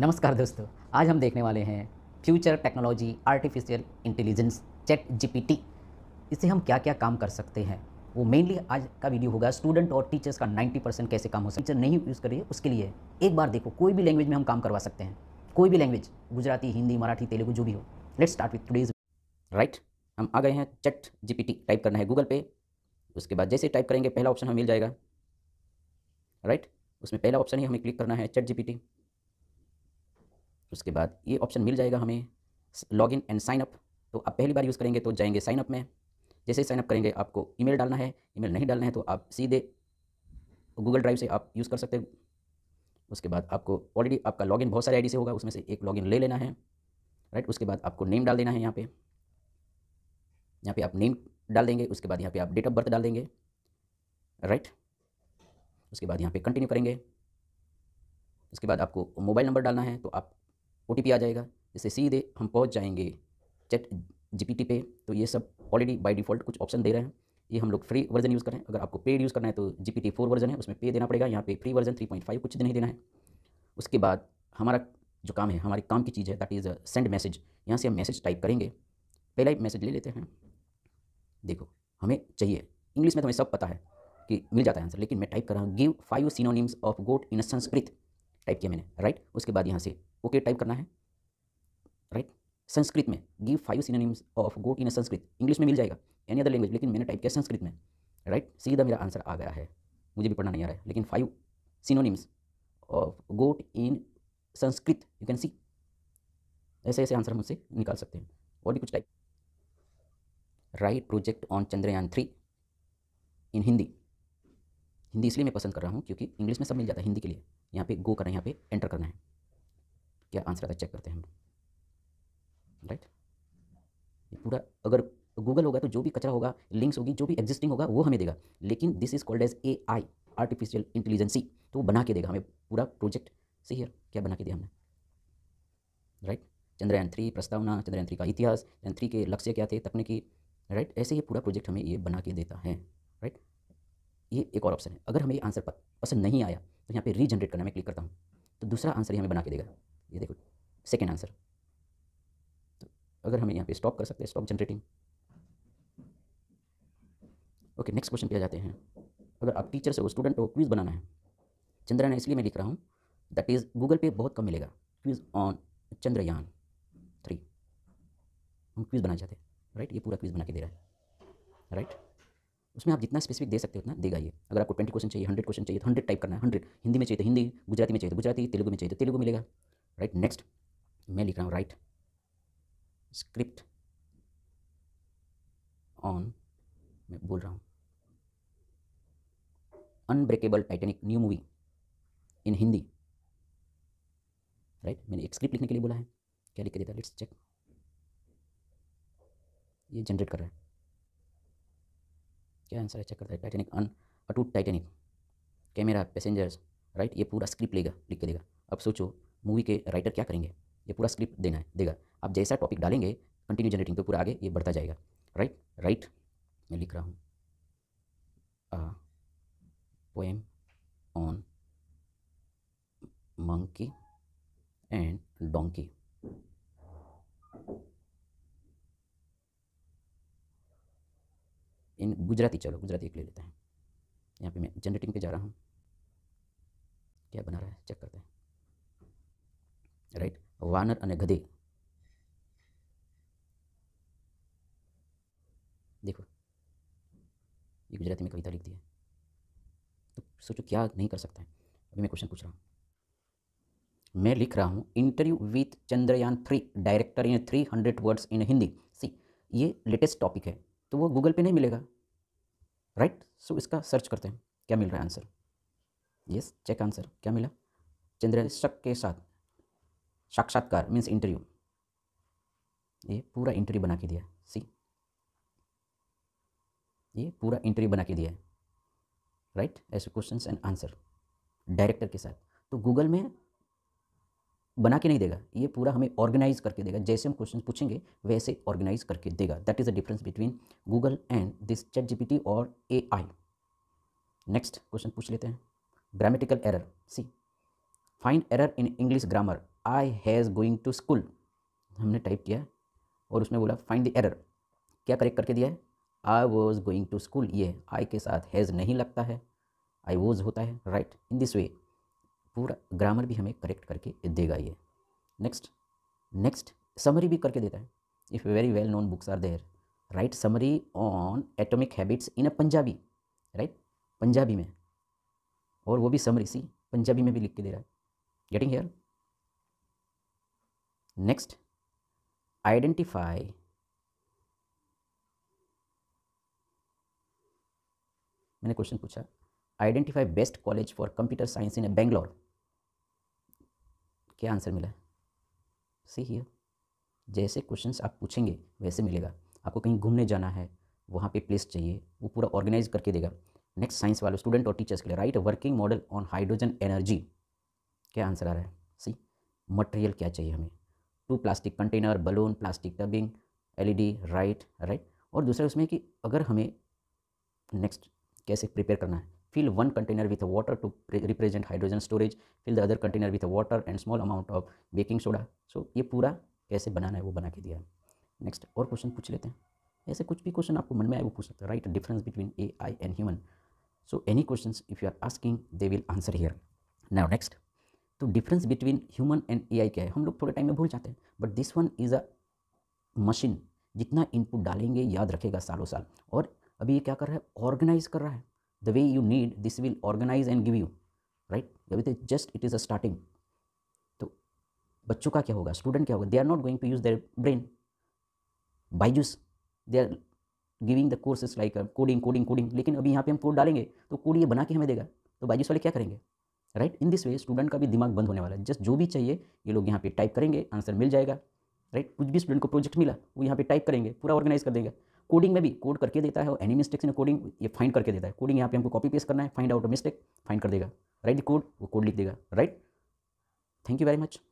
नमस्कार दोस्तों आज हम देखने वाले हैं future technology artificial intelligence chat GPT इससे हम क्या क्या काम कर सकते हैं वो मेनली आज का वीडियो होगा स्टूडेंट और टीचर्स का 90 परसेंट कैसे काम हो सकता टीचर नहीं यूज़ करिए उसके लिए एक बार देखो कोई भी लैंग्वेज में हम काम करवा सकते हैं कोई भी लैंग्वेज गुजराती हिंदी मराठी तेलुगु जो भी हो let's start with today's right हम आ गए हैं चैट जी टाइप करना है गूगल पे उसके बाद जैसे टाइप करेंगे पहला ऑप्शन हमें मिल जाएगा राइट right? उसमें पहला ऑप्शन ही हमें क्लिक करना है चट जी उसके बाद ये ऑप्शन मिल जाएगा हमें लॉग इन एंड साइनअप तो आप पहली बार यूज़ करेंगे तो जाएंगे साइनअप में जैसे साइनअप करेंगे आपको ई डालना है ई नहीं डालना है तो आप सीधे गूगल ड्राइव से आप यूज़ कर सकते हैं उसके बाद आपको ऑलरेडी आपका लॉगिन बहुत सारे आई से होगा उसमें से एक लॉगिन ले लेना है राइट उसके बाद आपको नेम डाल देना है यहाँ पे यहाँ पे आप नेम डाल देंगे उसके बाद यहाँ पे आप डेट ऑफ बर्थ डाल देंगे राइट उसके बाद यहाँ पे कंटिन्यू करेंगे उसके बाद आपको मोबाइल नंबर डालना है तो आप ओ आ जाएगा जैसे सीधे हम पहुँच जाएंगे चैट जी पे तो ये सब ऑलरेडी बाय डिफ़ॉल्ट कुछ ऑप्शन दे रहे हैं ये हम लोग फ्री वर्जन यूज़ कर रहे हैं अगर आपको पेड यूज़ करना है तो जी पी वर्जन है उसमें पे देना पड़ेगा यहाँ पे फ्री वर्जन 3.5 कुछ नहीं देना है उसके बाद हमारा जो काम है हमारे काम की चीज़ है दैट इज़ सेंड मैसेज यहाँ से हम मैसेज टाइप करेंगे पहला ही मैसेज ले लेते हैं देखो हमें चाहिए इंग्लिश में तो हमें सब पता है कि मिल जाता है आंसर लेकिन मैं टाइप कर रहा हूँ give five synonyms of goat in Sanskrit type किया मैंने राइट उसके बाद यहाँ से ओके टाइप करना है राइट संस्कृत में give five synonyms of goat in Sanskrit English में मिल जाएगा एनी अदर लैंग्वेज लेकिन मैंने टाइप किया संस्कृत में राइट सीधा मेरा आंसर आ गया है मुझे भी पढ़ना नहीं आ रहा है लेकिन five synonyms of goat in Sanskrit you can see ऐसे ऐसे आंसर हम उससे निकाल सकते हैं और भी कुछ type right project on Chandrayaan three in Hindi Hindi इसलिए मैं पसंद कर रहा हूँ क्योंकि इंग्लिश में सब मिल जाता है हिंदी के लिए यहाँ पे गो करना है यहाँ पे एंटर करना है क्या आंसर आता चेक करते हैं हम राइट ये पूरा अगर गूगल होगा तो जो भी कचरा होगा लिंक्स होगी जो भी एग्जिस्टिंग होगा वो हमें देगा लेकिन this is called as A I artificial intelligence तो वो बना के देगा हमें पूरा प्रोजेक्ट सही है क्या बना के दिया हमने राइट right? चंद्रयान थ्री प्रस्तावना चंद्रयान थ्री का इतिहास चंद्रयान थ्री के लक्ष्य क्या थे तकनीकी राइट right? ऐसे ये पूरा प्रोजेक्ट हमें ये बना के देता है राइट right? ये एक और ऑप्शन है अगर हमें ये आंसर पसंद नहीं आया तो यहाँ पे रीजनरेट करना मैं क्लिक करता हूँ तो दूसरा आंसर ये हमें बना के देगा ये देखो सेकेंड आंसर तो अगर हमें यहाँ पे स्टॉप कर सकते हैं stop generating okay next question किया जाते हैं अगर आप टीचर से हो स्टूडेंट हो क्विज़ बनाना है चंद्रयान इसलिए मैं लिख रहा हूँ दैट इज़ गूगल पे बहुत कम मिलेगा क्विज़ ऑन चंद्रयान थ्री हम क्विज़ बनाना चाहते हैं राइट ये पूरा क्विज़ बना के दे रहा है राइट उसमें आप जितना स्पेसिफिक दे सकते हो उतना देगा ये अगर आपको ट्वेंटी क्वेश्चन चाहिए हंड्रेड क्वेश्चन चाहिए तो हंड्रेड टाइप करना है हंड्रेड हिंदी में चाहिए तो हिंदी गुजराती में चाहिए तो गुजराती तेलुगु में चाहिए तो तेलुगु मिलेगा राइट नेक्स्ट मैं लिख रहा हूँ राइट स्क्रिप्ट ऑन मैं बोल रहा हूँ unbreakable Titanic new movie in Hindi right मैंने एक स्क्रिप्ट लिखने के लिए बोला है क्या लिख के देता लेट्स चेक ये जनरेट कर रहा है क्या आंसर है चेक करता है टाइटेनिक अन अटूट टाइटेनिक कैमरा पैसेंजर्स राइट ये पूरा स्क्रिप्ट लेगा लिख के देगा अब सोचो मूवी के राइटर क्या करेंगे ये पूरा स्क्रिप्ट देना है देगा आप जैसा टॉपिक डालेंगे कंटिन्यू जनरेटिंग पे पूरा आगे ये बढ़ता जाएगा राइट राइट मैं लिख रहा हूँ poem on monkey and donkey in Gujarati चलो गुजराती एक ले लेते हैं यहाँ पे मैं जनरेटिंग पे जा रहा हूँ क्या बना रहा है चेक करते हैं राइट वनर અને देखो ये गुजराती में कविता लिखती है तो सोचो क्या नहीं कर सकता है अभी मैं क्वेश्चन पूछ रहा हूँ मैं लिख रहा हूँ interview with Chandrayaan three director in three hundred words in Hindi see ये लेटेस्ट टॉपिक है तो वो गूगल पे नहीं मिलेगा राइट right? सो so, इसका सर्च करते हैं क्या मिल रहा है आंसर यस चेक आंसर क्या मिला चंद्रयान शक के साथ साक्षात्कार मीन्स इंटरव्यू ये पूरा इंटरव्यू बना के दिया सी ये पूरा इंटरव्यू बना के दिया है राइट ऐसे क्वेश्चन एंड आंसर डायरेक्टर के साथ तो गूगल में बना के नहीं देगा ये पूरा हमें ऑर्गेनाइज करके देगा जैसे हम क्वेश्चन पूछेंगे वैसे ऑर्गेनाइज करके देगा that is the difference between Google and this chat GPT और ए आई नेक्स्ट क्वेश्चन पूछ लेते हैं grammatical error see find error in English grammar I has going to school हमने टाइप किया और उसमें बोला फाइंड द एरर क्या करेक्ट करके दिया है I was going to school ये आई के साथ हैज़ नहीं लगता है आई वॉज होता है राइट इन दिस वे पूरा ग्रामर भी हमें करेक्ट करके देगा ये नेक्स्ट नेक्स्ट समरी भी करके देता है if very well known books are there right summary on atomic habits in a Punjabi right Punjabi में और वो भी समरी सी पंजाबी में भी लिख के दे रहा है गेटिंग हेयर next identify मैंने क्वेश्चन पूछा identify best college for computer science in Bangalore क्या आंसर मिला है सी हियर जैसे क्वेश्चंस आप पूछेंगे वैसे मिलेगा आपको कहीं घूमने जाना है वहाँ पे प्लेस चाहिए वो पूरा ऑर्गेनाइज करके देगा नेक्स्ट साइंस वाले स्टूडेंट और टीचर्स के लिए right working model on hydrogen energy क्या आंसर आ रहा है सी मटेरियल क्या चाहिए हमें two plastic container balloon plastic tubing LED right right और दूसरा उसमें कि अगर हमें नेक्स्ट कैसे प्रिपेयर करना है fill one container with water to represent hydrogen storage fill the other container with water and small amount of baking soda so ये पूरा कैसे बनाना है वो बना के दिया है नेक्स्ट और क्वेश्चन पूछ लेते हैं ऐसे कुछ भी क्वेश्चन आपको मन में आए वो पूछ सकते हैं right difference between A I and human so any question if you are asking they will answer here now next तो difference between human and AI क्या है हम लोग थोड़े टाइम में भूल जाते हैं but this one is a machine जितना इनपुट डालेंगे याद रखेगा सालों साल और अभी ये क्या कर रहा है ऑर्गेनाइज कर रहा है the way you need this will organise and give you right अभी just it is a starting तो बच्चों का क्या होगा स्टूडेंट क्या होगा they are not going to use their brain Byju's they are giving the courses like coding coding coding लेकिन अभी यहाँ पे हम कोड डालेंगे तो कोड ये बना के हमें देगा तो बाइजूस वाले क्या करेंगे right in this way student का भी दिमाग बंद होने वाला है जस्ट जो भी चाहिए ये लोग यहाँ पे टाइप करेंगे आंसर मिल जाएगा राइट कुछ भी स्टूडेंट को प्रोजेक्ट मिला वो यहाँ पे टाइप करेंगे पूरा ऑर्गेनाइज कर देंगे कोडिंग में भी कोड करके देता है और एनी मिस्टेक्स इन कोडिंग ये फाइंड करके देता है कोडिंग यहाँ पे हमको कॉपी पेस्ट करना है फाइंड आउट मिस्टेक फाइंड कर देगा राइट द कोड वो कोड लिख देगा right thank you very much